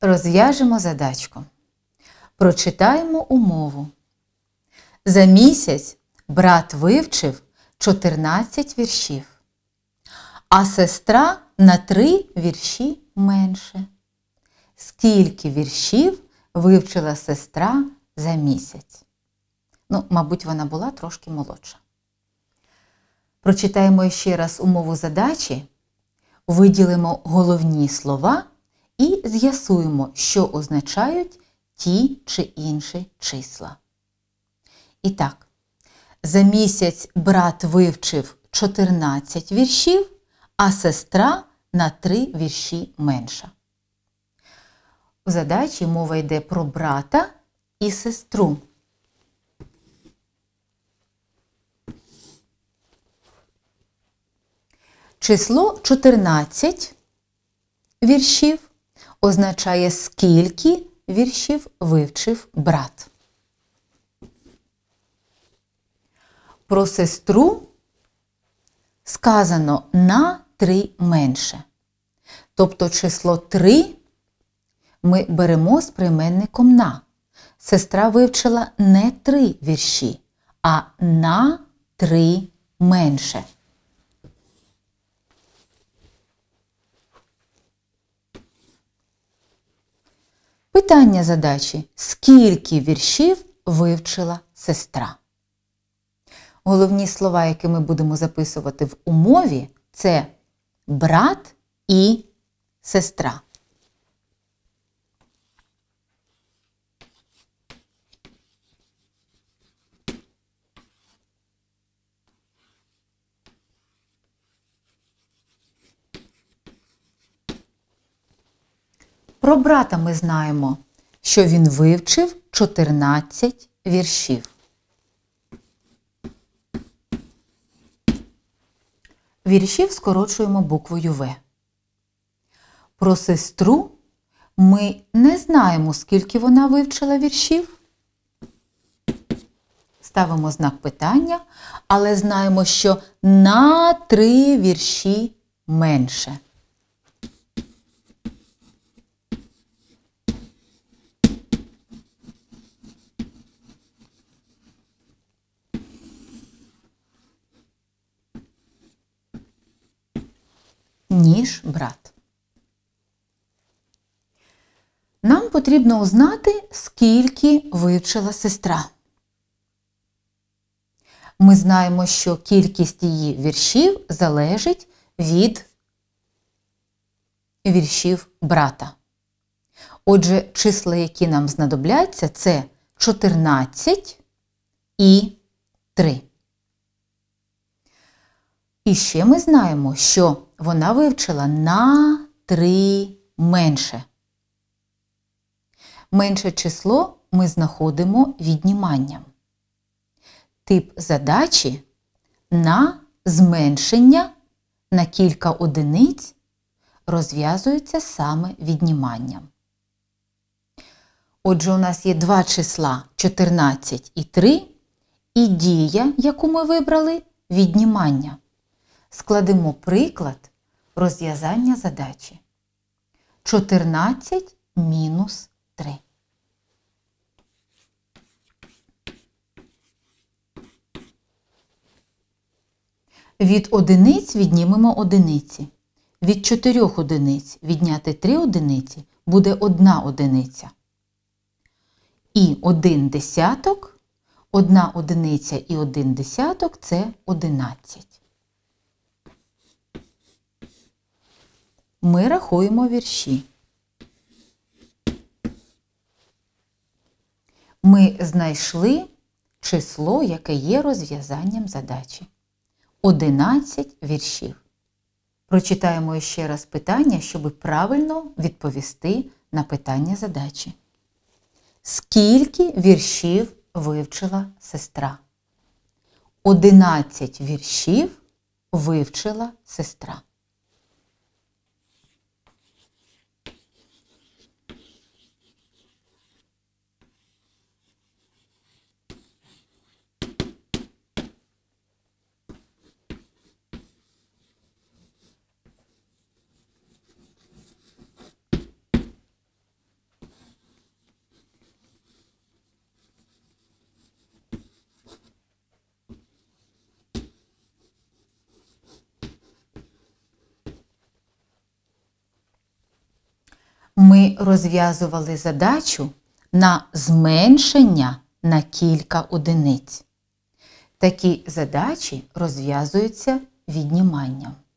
Розв'яжемо задачку. Прочитаємо умову. За місяць брат вивчив 14 віршів, а сестра на 3 вірші менше. Скільки віршів вивчила сестра за місяць? Ну, мабуть, вона була трошки молодша. Прочитаємо ще раз умову задачі, виділимо головні слова і з'ясуємо, що означають ті чи інші числа. І так, за місяць брат вивчив 14 віршів, а сестра на 3 вірші менша. У задачі мова йде про брата і сестру. Число 14 віршів означає, скільки віршів вивчив брат. Про сестру сказано на три менше. Тобто число три ми беремо з прийменником на. Сестра вивчила не три вірші, а на три менше. Питання задачі скільки віршів вивчила сестра? Головні слова, які ми будемо записувати в умові, це брат і сестра. Про брата ми знаємо, що він вивчив 14 віршів. Віршів скорочуємо буквою В. Про сестру ми не знаємо, скільки вона вивчила віршів. Ставимо знак питання, але знаємо, що на три вірші менше. ніж брат. Нам потрібно узнати, скільки вивчила сестра. Ми знаємо, що кількість її віршів залежить від віршів брата. Отже, числа, які нам знадобляться, це 14 і 3. І ще ми знаємо, що вона вивчила на 3 менше. Менше число ми знаходимо відніманням. Тип задачі на зменшення на кілька одиниць розв'язується саме відніманням. Отже, у нас є два числа 14 і 3, і дія, яку ми вибрали, віднімання складемо приклад розв'язання задачі. 14 мінус 3. Від одиниць віднімемо одиниці. Від чотирьох одиниць відняти 3 одиниці буде одна одиниця. І один десяток, одна одиниця і один десяток це 11. ми рахуємо вірші. Ми знайшли число, яке є розв'язанням задачі. 11 віршів. Прочитаємо ще раз питання, щоб правильно відповісти на питання задачі. Скільки віршів вивчила сестра? 11 віршів вивчила сестра. ми розв'язували задачу на зменшення на кілька одиниць. Такі задачі розв'язуються відніманням.